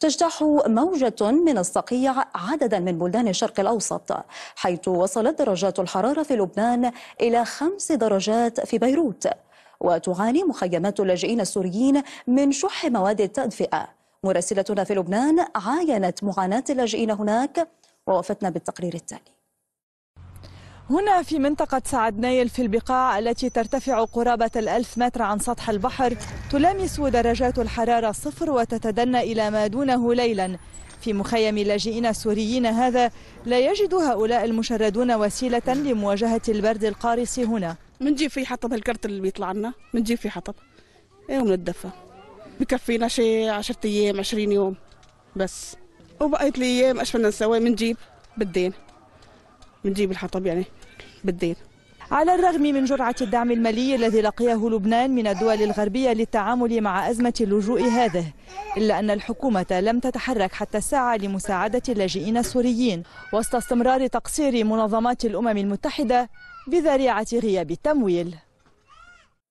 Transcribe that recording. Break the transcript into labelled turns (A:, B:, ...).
A: تجتاح موجة من الصقيع عددا من بلدان الشرق الأوسط حيث وصلت درجات الحرارة في لبنان إلى خمس درجات في بيروت وتعاني مخيمات اللاجئين السوريين من شح مواد التدفئة مراسلتنا في لبنان عاينت معاناة اللاجئين هناك ووفتنا بالتقرير التالي
B: هنا في منطقة سعد نايل في البقاع التي ترتفع قرابة الألف متر عن سطح البحر تلامس درجات الحرارة صفر وتتدنى إلى ما دونه ليلا في مخيم اللاجئين السوريين هذا لا يجد هؤلاء المشردون وسيلة لمواجهة البرد القارس هنا
C: منجيب في حطب هالكرت اللي بيطلع لنا منجيب في حطب ايه ومنتدفى بكفينا شي 10 ايام 20 يوم بس وبقيت لي ايام ايش بدنا نسوي منجيب بالدين
B: بنجيب الحطب يعني بالدير على الرغم من جرعة الدعم المالي الذي لقيه لبنان من الدول الغربية للتعامل مع أزمة اللجوء هذه إلا أن الحكومة لم تتحرك حتى الساعة لمساعدة اللاجئين السوريين وسط استمرار تقصير منظمات الأمم المتحدة بذريعة غياب التمويل